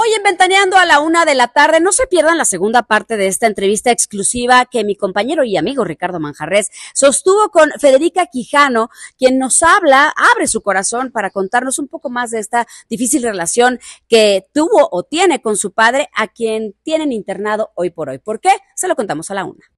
Hoy en Ventaneando a la una de la tarde, no se pierdan la segunda parte de esta entrevista exclusiva que mi compañero y amigo Ricardo Manjarres sostuvo con Federica Quijano, quien nos habla, abre su corazón para contarnos un poco más de esta difícil relación que tuvo o tiene con su padre, a quien tienen internado hoy por hoy. ¿Por qué? Se lo contamos a la una.